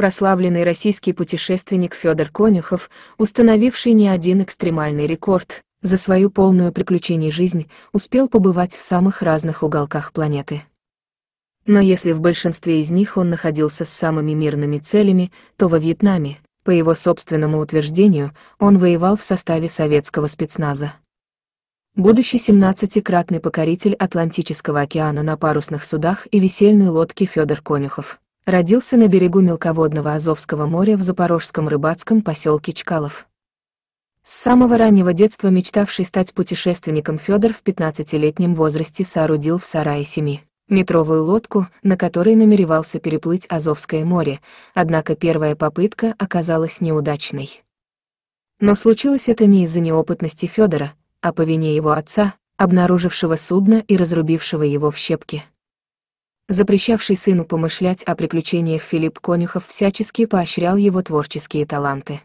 прославленный российский путешественник Федор Конюхов, установивший не один экстремальный рекорд, за свою полную приключений жизнь успел побывать в самых разных уголках планеты. Но если в большинстве из них он находился с самыми мирными целями, то во Вьетнаме, по его собственному утверждению, он воевал в составе советского спецназа. Будущий 17-кратный покоритель Атлантического океана на парусных судах и весельной лодке Федор Конюхов. Родился на берегу мелководного Азовского моря в запорожском рыбацком поселке Чкалов. С самого раннего детства мечтавший стать путешественником Федор в 15-летнем возрасте соорудил в сарае семи метровую лодку, на которой намеревался переплыть Азовское море, однако первая попытка оказалась неудачной. Но случилось это не из-за неопытности Федора, а по вине его отца, обнаружившего судно и разрубившего его в щепки запрещавший сыну помышлять о приключениях Филипп Конюхов всячески поощрял его творческие таланты.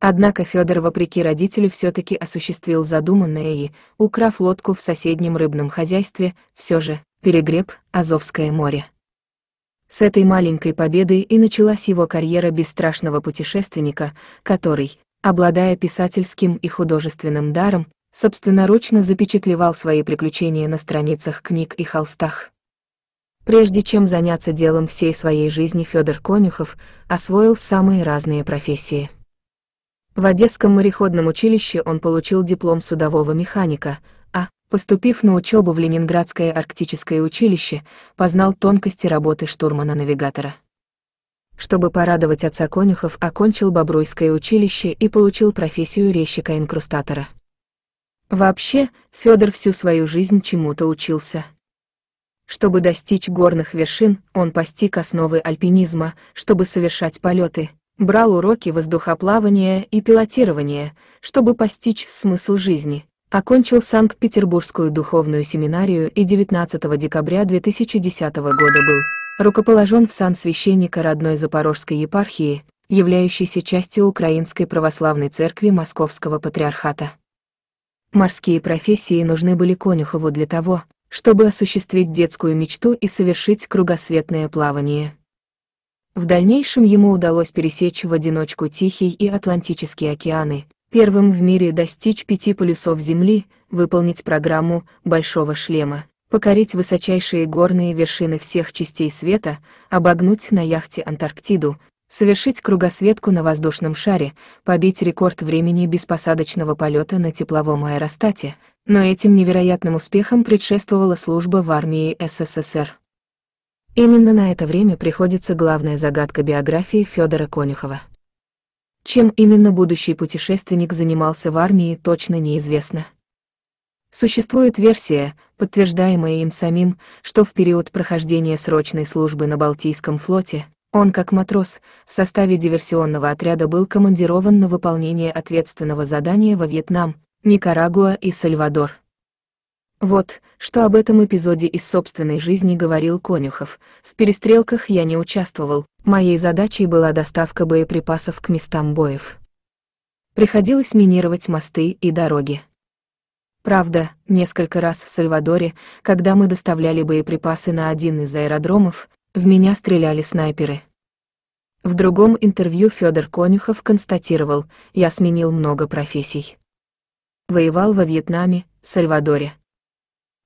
Однако Федор, вопреки родителю, все-таки осуществил задуманное и, украв лодку в соседнем рыбном хозяйстве, все же перегреб Азовское море. С этой маленькой победы и началась его карьера бесстрашного путешественника, который, обладая писательским и художественным даром, собственноручно запечатлевал свои приключения на страницах книг и холстах. Прежде чем заняться делом всей своей жизни Федор Конюхов освоил самые разные профессии. В Одесском мореходном училище он получил диплом судового механика, а, поступив на учебу в Ленинградское арктическое училище, познал тонкости работы штурмана-навигатора. Чтобы порадовать отца Конюхов, окончил Бобруйское училище и получил профессию резчика-инкрустатора. Вообще, Федор всю свою жизнь чему-то учился – чтобы достичь горных вершин, он постиг основы альпинизма, чтобы совершать полеты, брал уроки воздухоплавания и пилотирования, чтобы постичь смысл жизни. Окончил Санкт-Петербургскую духовную семинарию и 19 декабря 2010 года был рукоположен в сан священника родной Запорожской епархии, являющейся частью Украинской православной церкви Московского патриархата. Морские профессии нужны были Конюхову для того, чтобы осуществить детскую мечту и совершить кругосветное плавание. В дальнейшем ему удалось пересечь в одиночку Тихий и Атлантические океаны, первым в мире достичь пяти полюсов Земли, выполнить программу «Большого шлема», покорить высочайшие горные вершины всех частей света, обогнуть на яхте Антарктиду, совершить кругосветку на воздушном шаре, побить рекорд времени беспосадочного полета на тепловом аэростате, но этим невероятным успехом предшествовала служба в армии СССР. Именно на это время приходится главная загадка биографии Федора Конюхова. Чем именно будущий путешественник занимался в армии, точно неизвестно. Существует версия, подтверждаемая им самим, что в период прохождения срочной службы на Балтийском флоте он, как матрос, в составе диверсионного отряда был командирован на выполнение ответственного задания во Вьетнам, Никарагуа и Сальвадор. Вот, что об этом эпизоде из собственной жизни говорил Конюхов. В перестрелках я не участвовал, моей задачей была доставка боеприпасов к местам боев. Приходилось минировать мосты и дороги. Правда, несколько раз в Сальвадоре, когда мы доставляли боеприпасы на один из аэродромов, в меня стреляли снайперы. В другом интервью Федор Конюхов констатировал, я сменил много профессий воевал во Вьетнаме, Сальвадоре.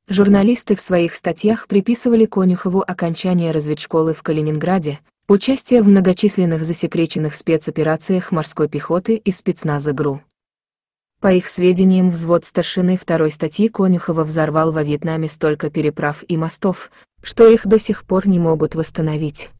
Журналисты в своих статьях приписывали Конюхову окончание разведшколы в Калининграде, участие в многочисленных засекреченных спецоперациях морской пехоты и спецназа ГРУ. По их сведениям, взвод старшины второй статьи Конюхова взорвал во Вьетнаме столько переправ и мостов, что их до сих пор не могут восстановить.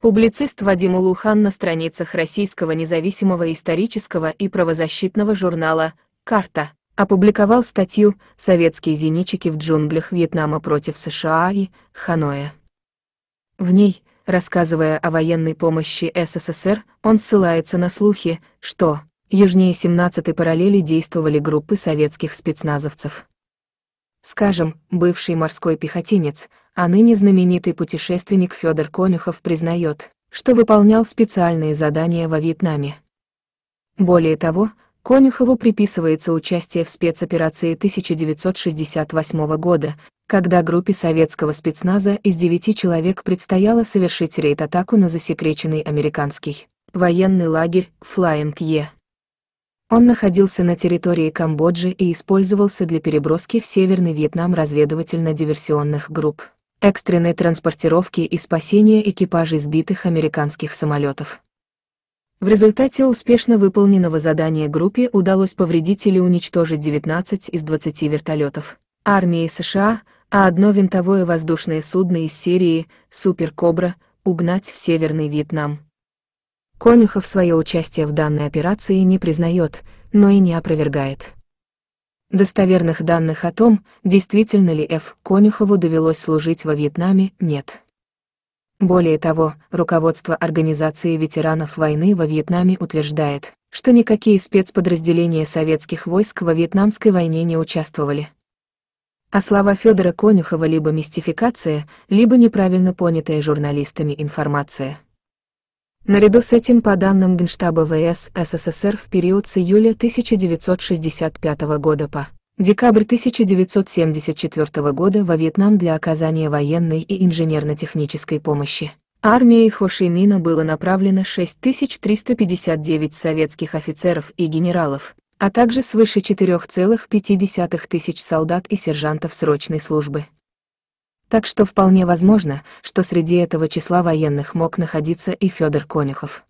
Публицист Вадим Улухан на страницах российского независимого исторического и правозащитного журнала Карта опубликовал статью «Советские зенитчики в джунглях Вьетнама против США и Ханоя». В ней, рассказывая о военной помощи СССР, он ссылается на слухи, что южнее 17-й параллели действовали группы советских спецназовцев. Скажем, бывший морской пехотинец, а ныне знаменитый путешественник Федор Конюхов признает, что выполнял специальные задания во Вьетнаме. Более того, Конюхову приписывается участие в спецоперации 1968 года, когда группе советского спецназа из девяти человек предстояло совершить рейд-атаку на засекреченный американский военный лагерь «Флайинг Е». Он находился на территории Камбоджи и использовался для переброски в Северный Вьетнам разведывательно-диверсионных групп, экстренной транспортировки и спасения экипажей сбитых американских самолетов. В результате успешно выполненного задания группе удалось повредить или уничтожить 19 из 20 вертолетов армии США, а одно винтовое воздушное судно из Сирии, «Супер Кобра», угнать в Северный Вьетнам. Конюхов свое участие в данной операции не признает, но и не опровергает. Достоверных данных о том, действительно ли Ф. Конюхову довелось служить во Вьетнаме, нет. Более того, руководство Организации ветеранов войны во Вьетнаме утверждает, что никакие спецподразделения советских войск во Вьетнамской войне не участвовали. А слова Федора Конюхова либо мистификация, либо неправильно понятая журналистами информация. Наряду с этим, по данным Генштаба ВС СССР в период с июля 1965 года по Декабрь 1974 года во Вьетнам для оказания военной и инженерно-технической помощи. Армией Хошимина было направлено 6359 советских офицеров и генералов, а также свыше 4,5 тысяч солдат и сержантов срочной службы. Так что вполне возможно, что среди этого числа военных мог находиться и Федор Конюхов.